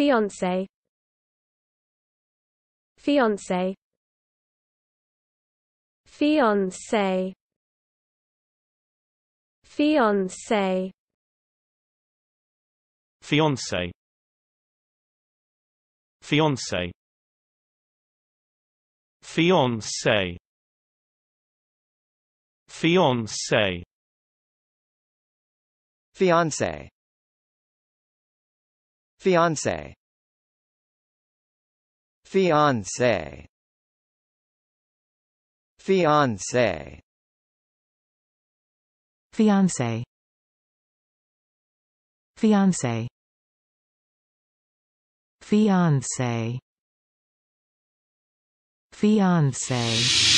Fiancé Fiancé Fiancé Fiancé Fiancé Fiancé Fiancé Fiancé Fiancé Fiancé Fiancé Fiancé Fiancé Fiancé Fiancé Fiancé